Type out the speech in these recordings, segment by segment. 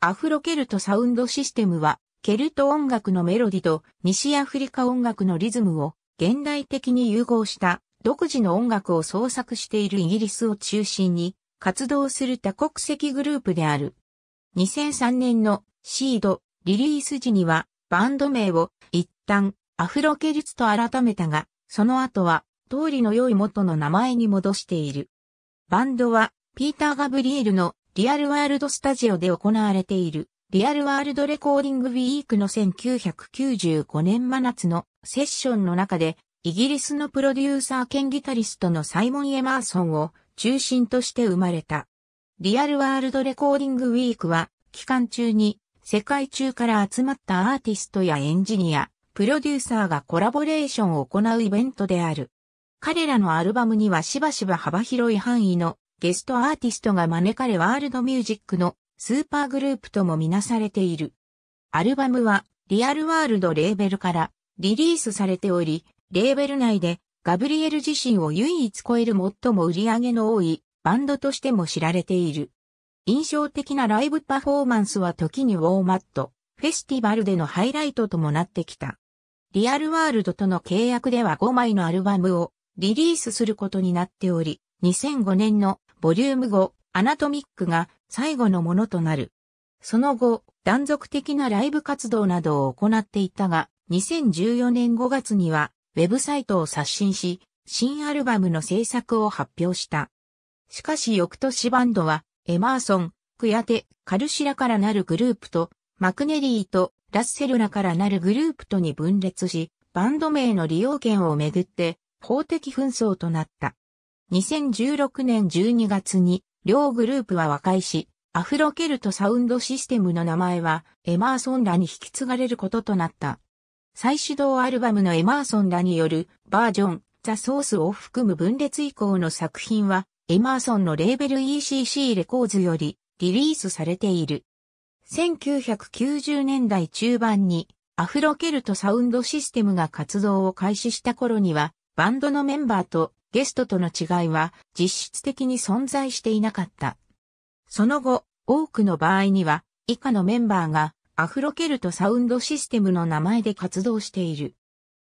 アフロケルトサウンドシステムは、ケルト音楽のメロディと西アフリカ音楽のリズムを現代的に融合した独自の音楽を創作しているイギリスを中心に活動する多国籍グループである。2003年のシードリリース時にはバンド名を一旦アフロケルツと改めたが、その後は通りの良い元の名前に戻している。バンドはピーター・ガブリエルのリアルワールドスタジオで行われている、リアルワールドレコーディングウィークの1995年真夏のセッションの中で、イギリスのプロデューサー兼ギタリストのサイモン・エマーソンを中心として生まれた。リアルワールドレコーディングウィークは、期間中に世界中から集まったアーティストやエンジニア、プロデューサーがコラボレーションを行うイベントである。彼らのアルバムにはしばしば幅広い範囲のゲストアーティストが招かれワールドミュージックのスーパーグループともみなされている。アルバムはリアルワールドレーベルからリリースされており、レーベル内でガブリエル自身を唯一超える最も売り上げの多いバンドとしても知られている。印象的なライブパフォーマンスは時にウォーマット、フェスティバルでのハイライトともなってきた。リアルワールドとの契約では5枚のアルバムをリリースすることになっており、2005年のボリューム5、アナトミックが最後のものとなる。その後、断続的なライブ活動などを行っていたが、2014年5月には、ウェブサイトを刷新し、新アルバムの制作を発表した。しかし翌年バンドは、エマーソン、クヤテ、カルシラからなるグループと、マクネリーとラッセルラからなるグループとに分裂し、バンド名の利用権をめぐって、法的紛争となった。2016年12月に両グループは和解し、アフロケルトサウンドシステムの名前はエマーソンらに引き継がれることとなった。再始動アルバムのエマーソンらによるバージョン、ザ・ソースを含む分裂以降の作品は、エマーソンのレーベル ECC レコーズよりリリースされている。1990年代中盤にアフロケルトサウンドシステムが活動を開始した頃には、バンドのメンバーとゲストとの違いは実質的に存在していなかった。その後、多くの場合には、以下のメンバーがアフロケルトサウンドシステムの名前で活動している。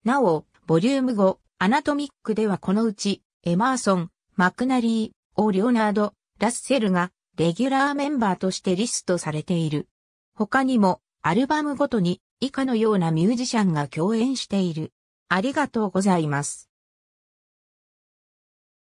なお、ボリューム5、アナトミックではこのうち、エマーソン、マクナリー、オー・リオナード、ラッセルが、レギュラーメンバーとしてリストされている。他にも、アルバムごとに、以下のようなミュージシャンが共演している。ありがとうございます。